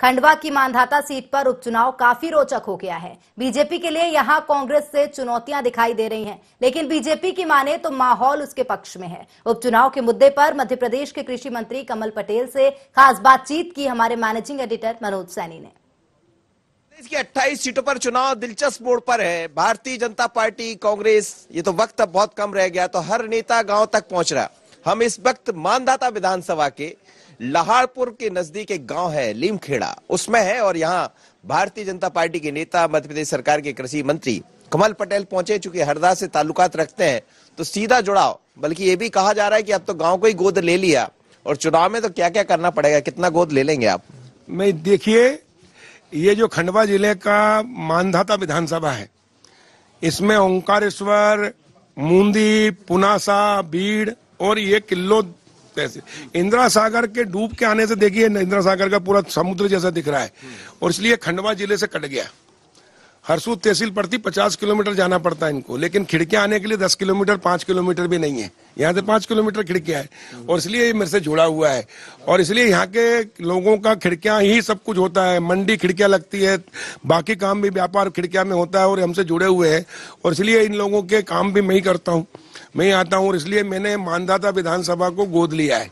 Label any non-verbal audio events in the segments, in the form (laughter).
खंडवा की मानधाता सीट पर उपचुनाव काफी रोचक हो गया है बीजेपी के लिए यहां कांग्रेस से चुनौतियां दिखाई दे रही हैं लेकिन बीजेपी की माने तो माहौल उसके पक्ष में है उपचुनाव के मुद्दे पर मध्य प्रदेश के कृषि मंत्री कमल पटेल से खास बातचीत की हमारे मैनेजिंग एडिटर मनोज सैनी ने प्रदेश की 28 सीटों पर चुनाव दिलचस्प मोड़ पर है भारतीय जनता पार्टी कांग्रेस ये तो वक्त अब बहुत कम रह गया तो हर नेता गांव तक पहुंच रहा हम इस वक्त मानदाता विधानसभा के लहाड़पुर के नजदीक एक गांव है लीमखेड़ा उसमें है और यहाँ भारतीय जनता पार्टी के नेता मध्य प्रदेश सरकार के कृषि मंत्री कमल पटेल पहुंचे चूंकि हरदा से ताल्लुकात रखते हैं तो सीधा जुड़ाव बल्कि ये भी कहा जा रहा है कि अब तो गांव को ही गोद ले लिया और चुनाव में तो क्या क्या करना पड़ेगा कितना गोद ले लेंगे आप मैं देखिए ये जो खंडवा जिले का मानधाता विधानसभा है इसमें ओंकारेश्वर मुंदी पुनासा बीड़ और ये किल्लो सकते हैं इंदिरा सागर के डूब के आने से देखिए इंदिरा सागर का पूरा समुद्र जैसा दिख रहा है और इसलिए खंडवा जिले से कट गया हरसूद तहसील पड़ती पचास किलोमीटर जाना पड़ता है इनको लेकिन खिड़कियां आने के लिए दस किलोमीटर पांच किलोमीटर भी नहीं है यहाँ से पांच किलोमीटर खिड़कियां है और इसलिए ये मेरे से जुड़ा हुआ है और इसलिए यहाँ के लोगों का खिड़कियां ही सब कुछ होता है मंडी खिड़कियां लगती है बाकी काम भी व्यापार खिड़किया में होता है और हमसे जुड़े हुए हैं और इसलिए इन लोगों के काम भी मैं ही करता हूँ मैं आता हूँ और इसलिए मैंने मानदाता विधानसभा को गोद लिया है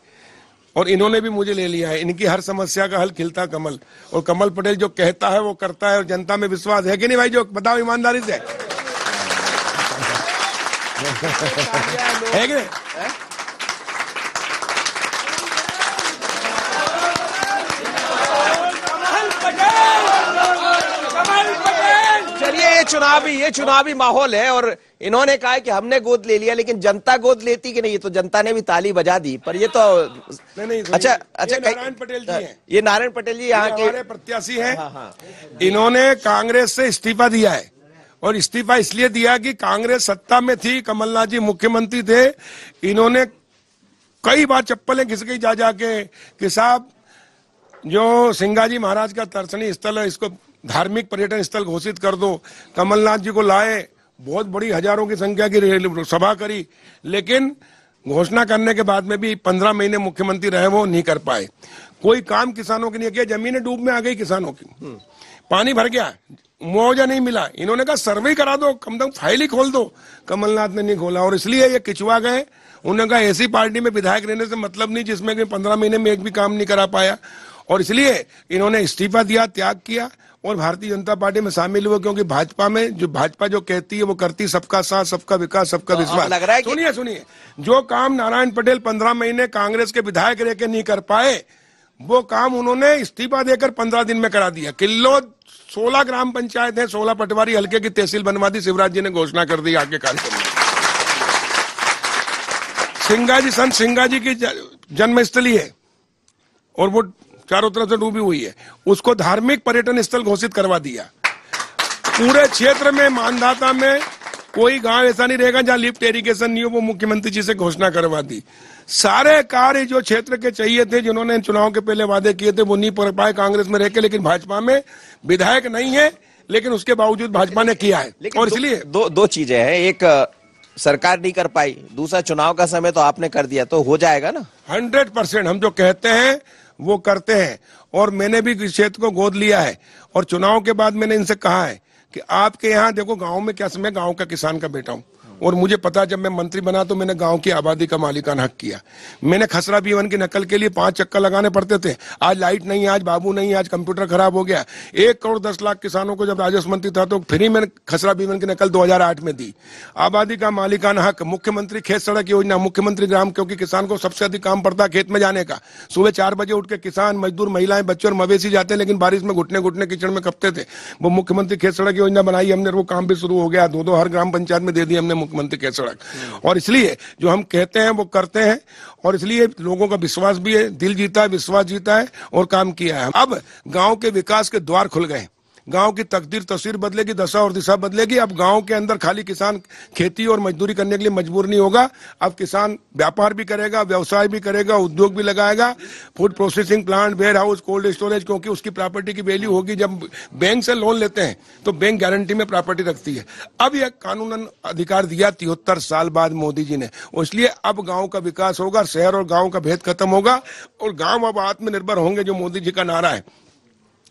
और इन्होंने भी मुझे ले लिया है इनकी हर समस्या का हल खिलता कमल और कमल पटेल जो कहता है वो करता है और जनता में विश्वास है कि नहीं भाई जो बताओ ईमानदारी से (laughs) है कि चुनावी ये चुनावी माहौल है और इन्होंने कहा कि हमने गोद ले लिया लेकिन जनता गोद लेती कि नहीं ये तो जनता ने भी ताली बजा दी पर ये तो नहीं नहीं अच्छा अच्छा नारायण पटेल जी हैं ये नारायण पटेल जी यहाँ के प्रत्याशी हैं हाँ, हाँ। इन्होंने कांग्रेस से इस्तीफा दिया है और इस्तीफा इसलिए दिया कि कांग्रेस सत्ता में थी कमलनाथ जी मुख्यमंत्री थे इन्होंने कई बार चप्पलें गई जा जाके कि साहब जो सिंगाजी महाराज का दर्शनीय स्थल है इसको धार्मिक पर्यटन स्थल घोषित कर दो कमलनाथ जी को लाए बहुत बड़ी हजारों की संख्या की सभा करी लेकिन घोषणा करने के बाद में भी पंद्रह महीने मुख्यमंत्री रहे वो नहीं कर पाए कोई काम किसानों के लिए किया जमीन डूब में आ गई किसानों की हम्म। पानी भर गया मुआवजा नहीं मिला इन्होंने कहा सर्वे करा दो कम दम फाइल ही खोल दो कमलनाथ ने नहीं खोला और इसलिए ये किचुआ गए उन्होंने कहा ऐसी पार्टी में विधायक रहने से मतलब नहीं जिसमें कि पंद्रह महीने में एक भी काम नहीं करा पाया और इसलिए इन्होंने इस्तीफा दिया त्याग किया और भारतीय जनता पार्टी में शामिल हुए क्योंकि भाजपा में जो भाजपा जो कहती है वो करती सबका साथ सबका विकास सबका तो विश्वास लग रहा है सुनिए सुनिए जो काम नारायण पटेल पंद्रह महीने कांग्रेस के विधायक रह के नहीं कर पाए वो काम उन्होंने इस्तीफा देकर पंद्रह दिन में करा दिया किल्लो सोलह ग्राम पंचायत है सोलह पटवारी हल्के की तहसील बनवा दी शिवराज जी ने घोषणा कर दी आगे कार्यक्रम में सिंगा जी संत सिंगा जी की जन्मस्थली है और वो चारों तरफ से डूबी हुई है उसको धार्मिक पर्यटन स्थल घोषित करवा दिया पूरे क्षेत्र में मानदाता में कोई गांव ऐसा नहीं रहेगा जहां लिफ्ट एरीगेशन नहीं हो वो मुख्यमंत्री जी से घोषणा करवा दी सारे कार्य जो क्षेत्र के चाहिए थे जिन्होंने चुनाव के पहले वादे किए थे वो नहीं पढ़ पाए कांग्रेस में रह के लेकिन भाजपा में विधायक नहीं है लेकिन उसके बावजूद भाजपा ने किया है और इसलिए दो दो, दो चीजें हैं एक सरकार नहीं कर पाई दूसरा चुनाव का समय तो आपने कर दिया तो हो जाएगा ना हंड्रेड परसेंट हम जो कहते हैं वो करते हैं और मैंने भी इस क्षेत्र को गोद लिया है और चुनाव के बाद मैंने इनसे कहा है कि आपके यहाँ देखो गाँव में क्या मैं गाँव का किसान का बेटा हूँ और मुझे पता जब मैं मंत्री बना तो मैंने गांव की आबादी का मालिकान हक किया मैंने खसरा बीवन की नकल के लिए पांच चक्कर लगाने पड़ते थे आज लाइट नहीं आज बाबू नहीं आज कंप्यूटर खराब हो गया एक करोड़ दस लाख किसानों को जब राजस्व मंत्री था तो ही मैंने खसरा बीवन की नकल दो में दी आबादी का मालिकान हक मुख्यमंत्री खेत सड़क योजना मुख्यमंत्री ग्राम क्योंकि किसान को सबसे अधिक काम पड़ता खेत में जाने का सुबह चार बजे उठ के किसान मजदूर महिलाएं बच्चे और मवेशी जाते हैं लेकिन बारिश में घुटने घुटने कीचड़ में कपते थे वो मुख्यमंत्री खेत सड़क योजना बनाई हमने वो काम भी शुरू हो गया दो दो हर ग्राम पंचायत में दे दी हमने मुख्यमंत्री कह सड़क और इसलिए जो हम कहते हैं वो करते हैं और इसलिए लोगों का विश्वास भी है दिल जीता है विश्वास जीता है और काम किया है अब गाँव के विकास के द्वार खुल गए गांव की तकदीर तस्वीर बदलेगी दशा और दिशा बदलेगी अब गांव के अंदर खाली किसान खेती और मजदूरी करने के लिए मजबूर नहीं होगा अब किसान व्यापार भी करेगा व्यवसाय भी करेगा उद्योग भी लगाएगा food processing plant warehouse cold storage क्योंकि उसकी प्रॉपर्टी की वैल्यू होगी जब बैंक से लोन लेते हैं तो बैंक गारंटी में प्रॉपर्टी रखती है अब यह कानून अधिकार दिया तिहत्तर साल बाद मोदी जी ने इसलिए अब गाँव का विकास होगा शहर और गाँव का भेद खत्म होगा और गाँव अब आत्मनिर्भर होंगे जो मोदी जी का नारा है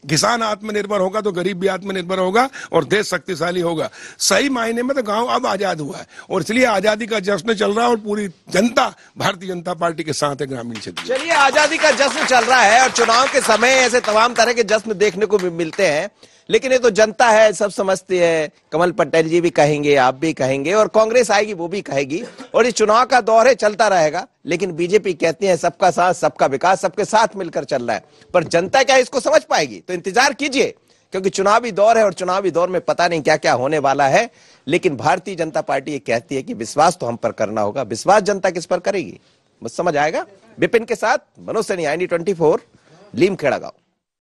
किसान आत्मनिर्भर होगा तो गरीब भी आत्मनिर्भर होगा और देश शक्तिशाली होगा सही मायने में तो गांव अब आजाद हुआ है और इसलिए आजादी का जश्न चल रहा है और पूरी जनता भारतीय जनता पार्टी के साथ है ग्रामीण क्षेत्र चलिए आजादी का जश्न चल रहा है और चुनाव के समय ऐसे तमाम तरह के जश्न देखने को भी मिलते हैं लेकिन ये तो जनता है सब समझती है कमल पटेल जी भी कहेंगे आप भी कहेंगे और कांग्रेस आएगी वो भी कहेगी और ये चुनाव का दौर है चलता रहेगा लेकिन बीजेपी कहती है सबका साथ सबका विकास सबके साथ मिलकर चल रहा है पर जनता क्या इसको समझ पाएगी तो इंतजार कीजिए क्योंकि चुनावी दौर है और चुनावी दौर में पता नहीं क्या क्या होने वाला है लेकिन भारतीय जनता पार्टी ये कहती है कि विश्वास तो हम पर करना होगा विश्वास जनता किस पर करेगी बस समझ आएगा विपिन के साथ Manoj Saini I D twenty four Leem Kheda गांव